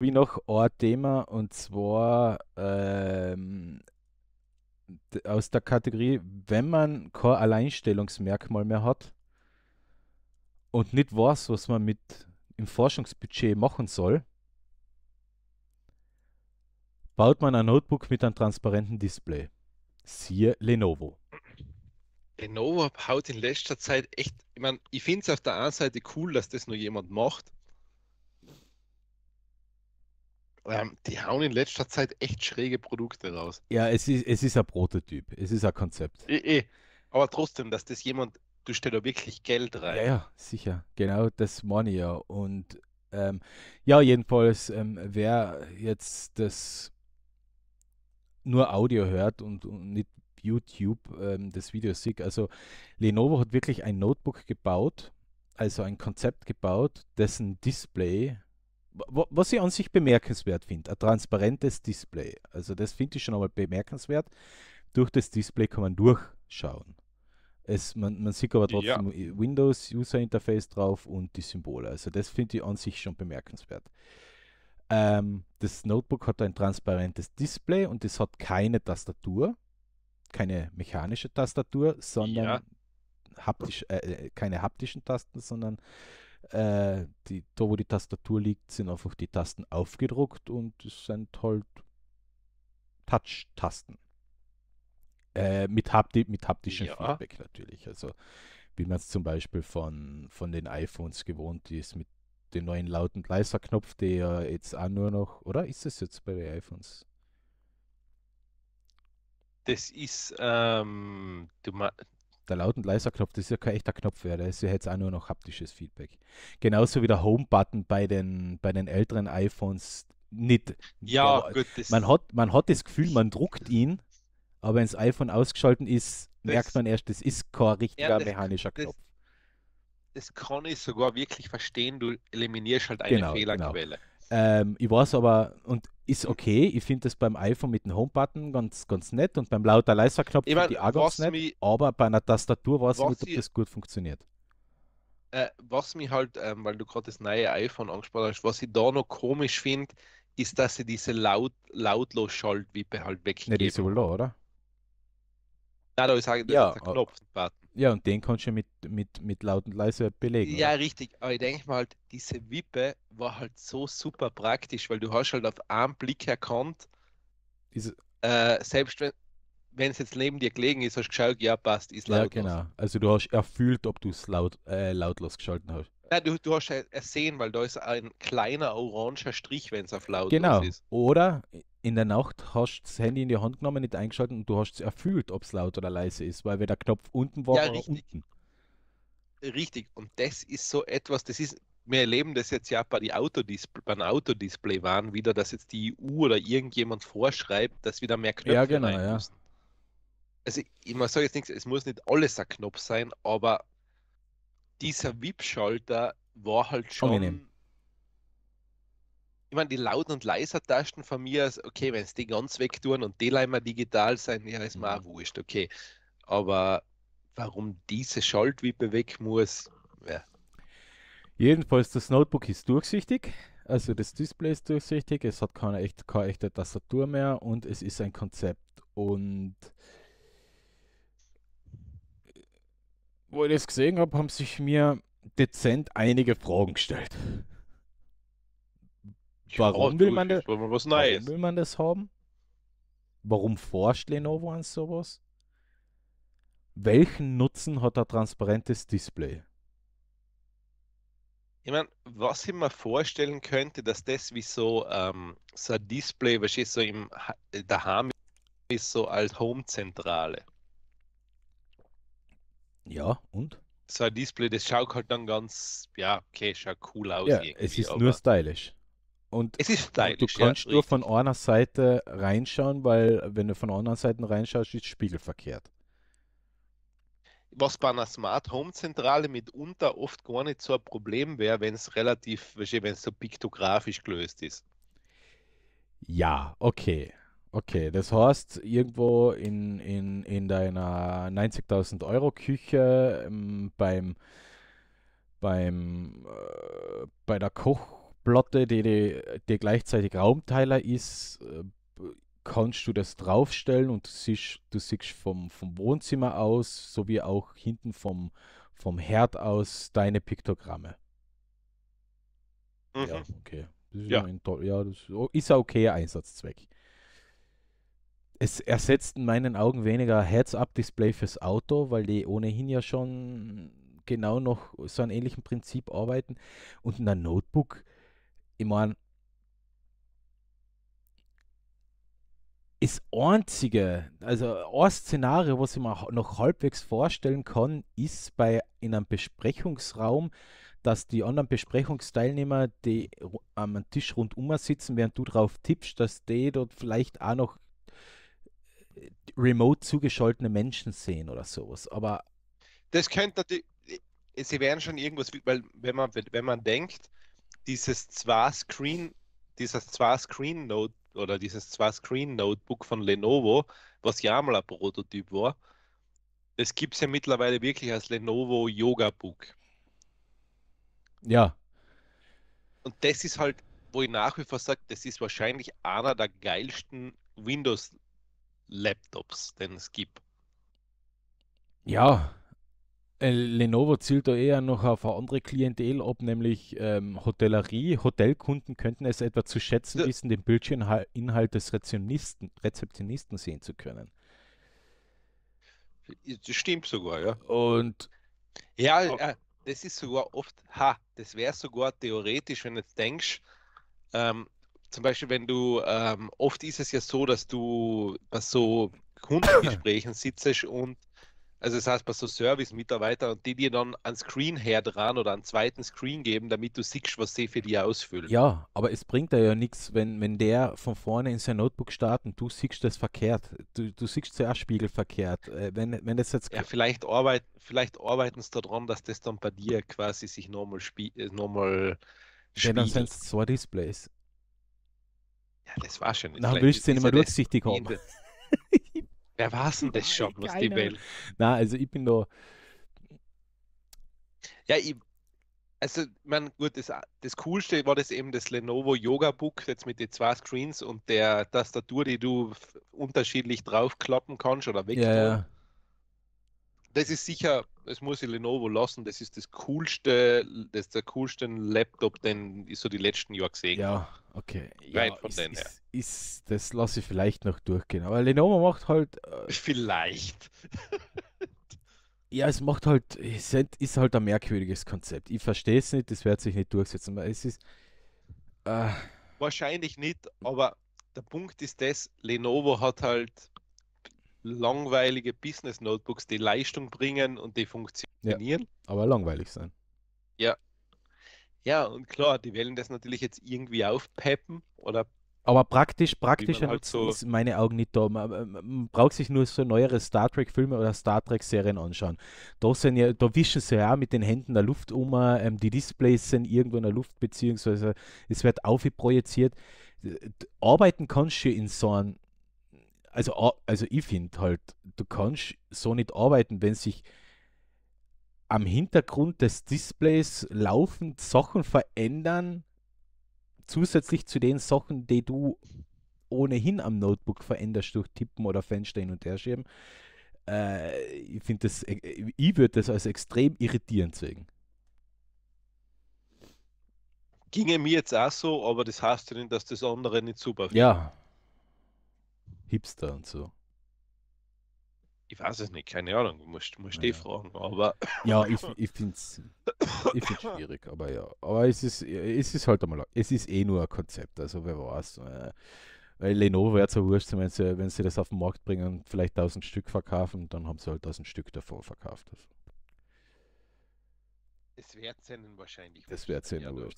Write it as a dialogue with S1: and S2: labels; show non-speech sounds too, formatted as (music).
S1: wie noch ein Thema und zwar ähm, aus der Kategorie, wenn man kein Alleinstellungsmerkmal mehr hat und nicht weiß, was man mit im Forschungsbudget machen soll, baut man ein Notebook mit einem transparenten Display. Siehe Lenovo.
S2: Lenovo haut in letzter Zeit echt, ich meine, ich finde es auf der einen Seite cool, dass das nur jemand macht, Ähm, die hauen in letzter Zeit echt schräge Produkte raus.
S1: Ja, es ist, es ist ein Prototyp, es ist ein Konzept.
S2: E, e. Aber trotzdem, dass das jemand, du stellst da wirklich Geld rein. Ja,
S1: ja, sicher. Genau, das meine ich ja. Und ähm, ja, jedenfalls, ähm, wer jetzt das nur Audio hört und, und nicht YouTube ähm, das Video sieht, also Lenovo hat wirklich ein Notebook gebaut, also ein Konzept gebaut, dessen Display was ich an sich bemerkenswert finde, ein transparentes Display. Also das finde ich schon einmal bemerkenswert. Durch das Display kann man durchschauen. Es, man, man sieht aber trotzdem ja. Windows User Interface drauf und die Symbole. Also das finde ich an sich schon bemerkenswert. Ähm, das Notebook hat ein transparentes Display und es hat keine Tastatur, keine mechanische Tastatur, sondern ja. haptisch, äh, äh keine haptischen Tasten, sondern äh, die, da, wo die Tastatur liegt, sind einfach die Tasten aufgedruckt und es sind halt Touch-Tasten. Äh, mit, hapti mit haptischem ja. Feedback natürlich. Also wie man es zum Beispiel von, von den iPhones gewohnt ist, mit dem neuen lauten Leiser-Knopf, der jetzt auch nur noch, oder ist es jetzt bei den iPhones?
S2: Das ist, ähm, du,
S1: der Laut- und Leiser-Knopf, das ist ja kein echter Knopf wäre, das ist ja jetzt auch nur noch haptisches Feedback. Genauso wie der Home-Button bei den, bei den älteren iPhones nicht. Ja, der, gut, man, hat, man hat das Gefühl, man druckt ihn, aber wenn das iPhone ausgeschalten ist, merkt man erst, das ist kein richtiger ja, das, mechanischer
S2: Knopf. Das, das kann ich sogar wirklich verstehen, du eliminierst halt eine genau, Fehlerquelle.
S1: Genau. Ähm, ich weiß aber, und ist okay, ich finde das beim iPhone mit dem Home-Button ganz, ganz nett und beim lauter leiser Knopf ich mein, die auch ganz nett, mich, aber bei einer Tastatur weiß ich nicht, ob das gut funktioniert.
S2: Äh, was mich halt, ähm, weil du gerade das neue iPhone angesprochen hast, was ich da noch komisch finde, ist, dass sie diese laut, lautlos Schaltwippe halt weggeben. Ne, die ist wohl da, oder? Nein, da ist ja, der äh, Knopf-Button.
S1: Ja, und den kannst du mit, mit, mit laut und leise belegen. Ja,
S2: oder? richtig. Aber ich denke mal, halt, diese Wippe war halt so super praktisch, weil du hast halt auf einen Blick erkannt, Diese... Äh, selbst wenn wenn es jetzt neben dir gelegen ist, hast du geschaut, ja passt, ist
S1: lautlos. Ja genau, also du hast erfüllt, ob du es laut, äh, lautlos geschalten hast.
S2: Nein, du, du hast ersehen, weil da ist ein kleiner oranger Strich, wenn es auf lautlos genau. ist.
S1: Genau, oder in der Nacht hast du das Handy in die Hand genommen, nicht eingeschaltet und du hast es erfüllt, ob es laut oder leise ist, weil wenn der Knopf unten war, ja, richtig. unten.
S2: Richtig, und das ist so etwas, das ist wir erleben das jetzt ja bei, die Autodisplay, beim Autodisplay waren wieder, dass jetzt die EU oder irgendjemand vorschreibt, dass wieder mehr Knöpfe ja,
S1: genau, rein müssen. Ja.
S2: Also ich, ich sage jetzt nichts, es muss nicht alles ein Knopf sein, aber dieser VIP-Schalter war
S1: halt schon. Angenehm.
S2: Ich meine, die laut- und leiser Tasten von mir, ist, also, okay, wenn es die ganz weg tun und die leider digital sein, ja, ist mir mhm. auch wurscht, okay. Aber warum diese Schaltwippe weg muss,
S1: ja. Jedenfalls, das Notebook ist durchsichtig, also das Display ist durchsichtig, es hat keine, echt, keine echte Tastatur mehr und es ist ein Konzept. Und wo ich das gesehen habe, haben sich mir dezent einige Fragen gestellt. Warum, will, man das,
S2: warum will
S1: man das haben? Warum forscht Lenovo an sowas? Welchen Nutzen hat ein transparentes Display?
S2: ich meine, was ich mir vorstellen könnte, dass das wie so, ähm, so ein Display, was ist so im äh, daheim ist, so als Homezentrale.
S1: Ja, und?
S2: So ein Display, das schaut halt dann ganz, ja, okay, schaut cool aus. Ja, es ist
S1: nur stylisch. Und es ist
S2: stylisch, du kannst ja, nur
S1: richtig. von einer Seite reinschauen, weil wenn du von anderen Seiten reinschaust, ist spiegelverkehrt
S2: was bei einer Smart Home Zentrale mitunter oft gar nicht so ein Problem wäre, wenn es relativ, eh, wenn es so piktografisch gelöst ist.
S1: Ja, okay. Okay, das heißt, irgendwo in, in, in deiner 90.000 Euro Küche ähm, beim, beim, äh, bei der Kochplatte, die, die, die gleichzeitig Raumteiler ist, äh, kannst du das draufstellen und du siehst, du siehst vom, vom Wohnzimmer aus sowie auch hinten vom, vom Herd aus deine Piktogramme. Mhm. Ja, okay. Das ist ja. Ein toll, ja, das ist ein okayer Einsatzzweck. Es ersetzt in meinen Augen weniger Heads-Up-Display fürs Auto, weil die ohnehin ja schon genau noch so ein ähnlichem Prinzip arbeiten. Und in einem Notebook, ich meine, das einzige, also ein Szenario, was ich mir noch halbwegs vorstellen kann, ist bei in einem Besprechungsraum, dass die anderen Besprechungsteilnehmer, die am Tisch rundum sitzen, während du drauf tippst, dass die dort vielleicht auch noch äh, remote zugeschaltete Menschen sehen oder sowas. Aber
S2: das könnte natürlich, äh, sie wären schon irgendwas, weil wenn man, wenn man denkt, dieses zwei screen dieser Zwar-Screen-Note oder dieses zwei Screen Notebook von Lenovo, was ja mal ein Prototyp war. Das gibt es ja mittlerweile wirklich als Lenovo Yoga Book. Ja. Und das ist halt, wo ich nach wie vor sage, das ist wahrscheinlich einer der geilsten Windows Laptops, den es gibt.
S1: Ja, äh, Lenovo zielt da eher noch auf eine andere Klientel ab, nämlich ähm, Hotellerie. Hotelkunden könnten es etwa zu schätzen wissen, den Bildschirminhalt des Rezeptionisten, Rezeptionisten sehen zu können.
S2: Das stimmt sogar, ja. Und ja, oh. äh, das ist sogar oft, ha, das wäre sogar theoretisch, wenn du jetzt denkst, ähm, zum Beispiel, wenn du, ähm, oft ist es ja so, dass du bei so Kundengesprächen sitzt und also das heißt, bei so Service-Mitarbeitern und die dir dann ein Screen herdran oder einen zweiten Screen geben, damit du siehst, was sie für dich ausfüllen. Ja,
S1: aber es bringt dir ja nichts, wenn, wenn der von vorne in sein Notebook startet und du siehst das verkehrt. Du, du siehst zuerst spiegelverkehrt. Äh, wenn, wenn das jetzt... Ja,
S2: vielleicht, arbeit, vielleicht arbeiten sie daran, dass das dann bei dir quasi sich nochmal spiegelt. Äh, ja, dann sind
S1: es zwei Displays.
S2: Ja, das war schon. Dann willst du sie nicht mehr durchsichtig haben. Wer war es denn das schon, was die Welt?
S1: Na, also ich bin da.
S2: Ja, ich, also, man, gut, das, das Coolste war das eben das Lenovo Yoga Book, jetzt mit den zwei Screens und der Tastatur, die du unterschiedlich draufklappen kannst oder weg. Ja, ja das ist sicher, es muss ich Lenovo lassen, das ist das coolste, das ist der coolste Laptop, den ich so die letzten Jahre gesehen habe. Ja, okay. ja, von ist, denen ist,
S1: Ist, das lasse ich vielleicht noch durchgehen, aber Lenovo macht halt. Äh, (laughs) vielleicht. (laughs) ja, es macht halt, es ist halt ein merkwürdiges Konzept. Ich verstehe es nicht, das wird sich nicht durchsetzen, es ist. Äh,
S2: Wahrscheinlich nicht, aber der Punkt ist das, Lenovo hat halt langweilige Business Notebooks, die Leistung bringen und die funktionieren.
S1: Ja, aber langweilig sein.
S2: Ja. Ja, und klar, die wollen das natürlich jetzt irgendwie aufpeppen oder.
S1: Aber praktisch, praktisch halt so ist meine Augen nicht da. Man, man braucht sich nur so neuere Star Trek-Filme oder Star Trek-Serien anschauen. Da, sind ja, da wischen sie ja mit den Händen der Luft um, ähm, die Displays sind irgendwo in der Luft, beziehungsweise es wird aufprojiziert. Arbeiten kannst du in so einem also, also ich finde halt, du kannst so nicht arbeiten, wenn sich am Hintergrund des Displays laufend Sachen verändern, zusätzlich zu den Sachen, die du ohnehin am Notebook veränderst durch Tippen oder Fenster hin und her schieben. Äh, ich finde das, äh, ich würde das als extrem irritierend sehen.
S2: Ginge mir jetzt auch so, aber das heißt ja nicht, dass das andere nicht super. Ja,
S1: Hipster und so.
S2: Ich weiß es nicht, keine Ahnung, musst, musst ja. fragen, aber.
S1: Ja, (laughs) ich, ich finde es ich find's schwierig, aber ja. Aber es ist, es ist halt einmal, es ist eh nur ein Konzept, also wer weiß. Äh, weil Lenovo wäre so wurscht, wenn sie, wenn sie das auf den Markt bringen und vielleicht 1000 Stück verkaufen, dann haben sie halt 1000 Stück davon verkauft. Also.
S2: Es wird ihnen wahrscheinlich. Das
S1: wird ihnen wurscht.